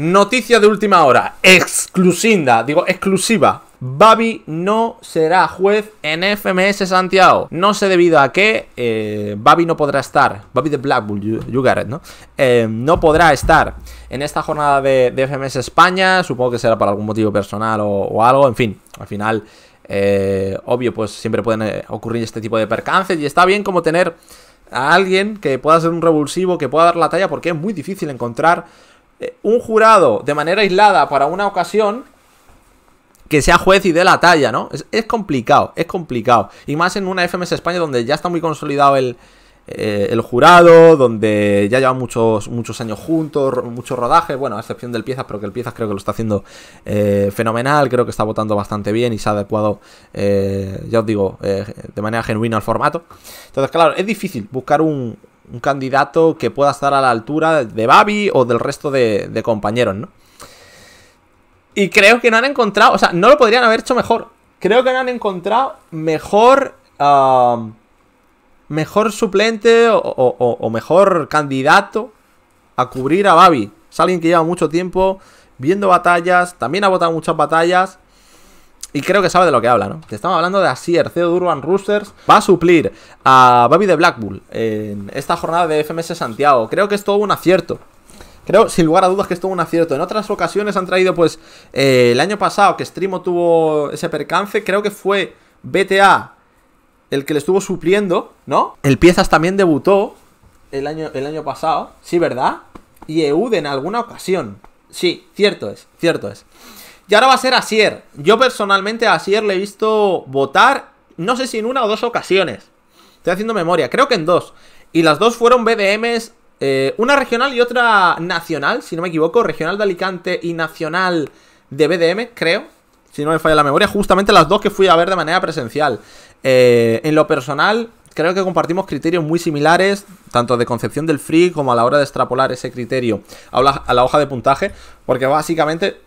Noticia de última hora, exclusiva, digo exclusiva. Babi no será juez en FMS Santiago. No sé debido a que eh, Babi no podrá estar. Babi de Blackbull, you, you got it, ¿no? Eh, no podrá estar en esta jornada de, FMS España. Supongo que será por algún motivo personal o, algo. En fin, al final, eh, obvio, pues siempre pueden ocurrir este tipo de percances. Y está bien como tener a alguien que pueda ser un revulsivo, que pueda dar la talla, porque es muy difícil encontrar eh, un jurado de manera aislada para una ocasión que sea juez y de la talla, ¿no? Es, complicado, es complicado. Y más en una FMS España donde ya está muy consolidado eh, el, jurado, donde ya llevan muchos, muchos años juntos, muchos rodajes, bueno, a excepción del Piezas, pero que el Piezas creo que lo está haciendo eh, fenomenal, creo que está votando bastante bien y se ha adecuado, ya os digo, de manera genuina al formato. Entonces, claro, es difícil buscar un, un candidato que pueda estar a la altura de Babi o del resto de, compañeros, ¿no? Y creo que no han encontrado, o sea, no lo podrían haber hecho mejor. Creo que no han encontrado mejor... Ah, mejor suplente o, o, mejor candidato a cubrir a Babi. Es alguien que lleva mucho tiempo viendo batallas, también ha votado muchas batallas y creo que sabe de lo que habla, ¿no? Te estamos hablando de Asier, CEO de Urban Roosters. Va a suplir a Bobby de Blackbull en esta jornada de FMS Santiago. Creo que es todo un acierto. Creo, sin lugar a dudas, que es todo un acierto. En otras ocasiones han traído, pues, eh, el año pasado que Streamo tuvo ese percance. Creo que fue BTA el que le estuvo supliendo, ¿no? El Piezas también debutó el año, el año pasado. Sí, ¿verdad? Y EUD en alguna ocasión. Sí, cierto es, cierto es. Y ahora va a ser Asier. Yo personalmente a Asier le he visto votar, no sé si en una o dos ocasiones. Estoy haciendo memoria, creo que en dos. Y las dos fueron BDMs, eh, una regional y otra nacional, si no me equivoco. Regional de Alicante y nacional de BDM, creo. Si no me falla la memoria, justamente las dos que fui a ver de manera presencial. Eh, en lo personal, creo que compartimos criterios muy similares, tanto de concepción del free como a la hora de extrapolar ese criterio a la hoja de puntaje, porque básicamente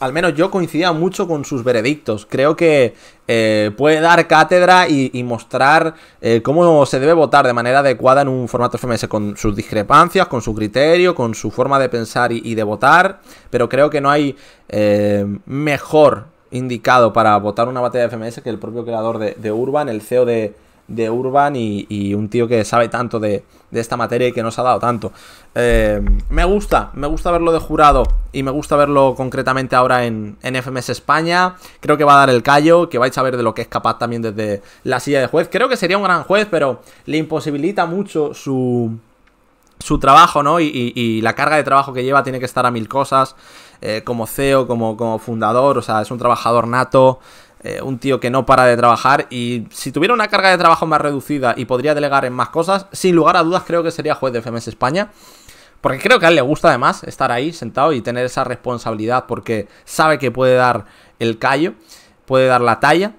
al menos yo coincidía mucho con sus veredictos. Creo que eh, puede dar cátedra y, mostrar eh, cómo se debe votar de manera adecuada en un formato FMS, con sus discrepancias, con su criterio, con su forma de pensar y, de votar. Pero creo que no hay eh, mejor indicado para votar una batalla de FMS que el propio creador de, de Urban, el CEO de, de Urban y, un tío que sabe tanto de, esta materia y que nos ha dado tanto. Eh, me gusta, me gusta verlo de jurado y me gusta verlo concretamente ahora en, FMS España. Creo que va a dar el callo, que vais a ver de lo que es capaz también desde la silla de juez. Creo que sería un gran juez, pero le imposibilita mucho su, trabajo, ¿no? Y, la carga de trabajo que lleva tiene que estar a mil cosas. Eh, como CEO, como, como fundador, o sea, es un trabajador nato, eh, un tío que no para de trabajar y si tuviera una carga de trabajo más reducida y podría delegar en más cosas, sin lugar a dudas creo que sería juez de FMS España. Porque creo que a él le gusta además estar ahí sentado y tener esa responsabilidad porque sabe que puede dar el callo, puede dar la talla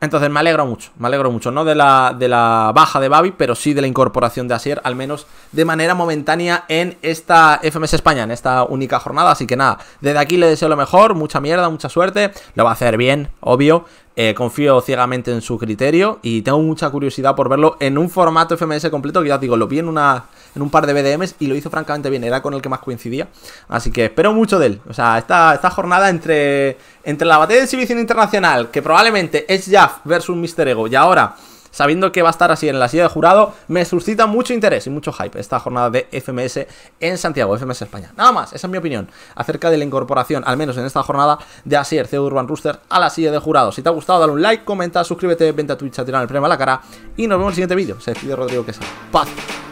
entonces me alegro mucho, me alegro mucho, no de la, de la baja de Babi, pero sí de la incorporación de Asier, al menos de manera momentánea en esta FMS España, en esta única jornada. Así que nada, desde aquí le deseo lo mejor, mucha mierda, mucha suerte, lo va a hacer bien, obvio, eh, confío ciegamente en su criterio y tengo mucha curiosidad por verlo en un formato FMS completo que ya os digo, lo vi en, una, en un par de BDMs y lo hizo francamente bien, era con el que más coincidía. Así que espero mucho de él. O sea, esta, esta jornada entre, entre la batalla de exhibición internacional, que probablemente es Jaff versus Mr. Ego, y ahora sabiendo que va a estar así en la silla de jurado, me suscita mucho interés y mucho hype esta jornada de FMS en Santiago, FMS España. Nada más, esa es mi opinión acerca de la incorporación, al menos en esta jornada, de Asier, CEO Urban Rooster, a la silla de jurado. Si te ha gustado, dale un like, comenta, suscríbete, vente a Twitch a tirar el premio a la cara y nos vemos en el siguiente vídeo. Se despide Rodrigo Quesada. Paz.